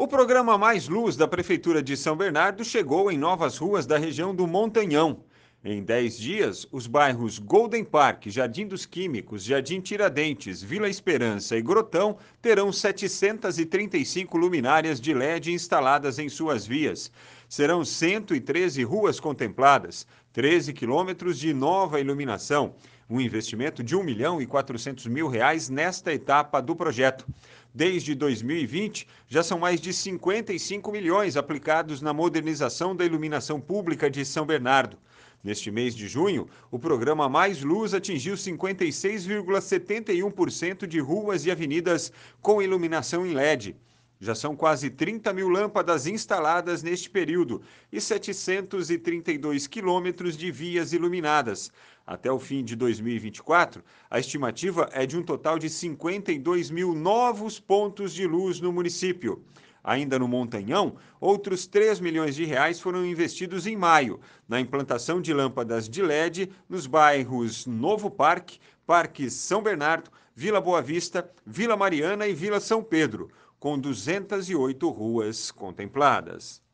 O programa Mais Luz da Prefeitura de São Bernardo chegou em novas ruas da região do Montanhão. Em 10 dias, os bairros Golden Park, Jardim dos Químicos, Jardim Tiradentes, Vila Esperança e Grotão terão 735 luminárias de LED instaladas em suas vias. Serão 113 ruas contempladas, 13 quilômetros de nova iluminação, um investimento de 1 milhão e 400 mil reais nesta etapa do projeto. Desde 2020, já são mais de 55 milhões aplicados na modernização da iluminação pública de São Bernardo. Neste mês de junho, o programa Mais Luz atingiu 56,71% de ruas e avenidas com iluminação em LED. Já são quase 30 mil lâmpadas instaladas neste período e 732 quilômetros de vias iluminadas. Até o fim de 2024, a estimativa é de um total de 52 mil novos pontos de luz no município. Ainda no Montanhão, outros 3 milhões de reais foram investidos em maio na implantação de lâmpadas de LED nos bairros Novo Parque, Parques São Bernardo, Vila Boa Vista, Vila Mariana e Vila São Pedro, com 208 ruas contempladas.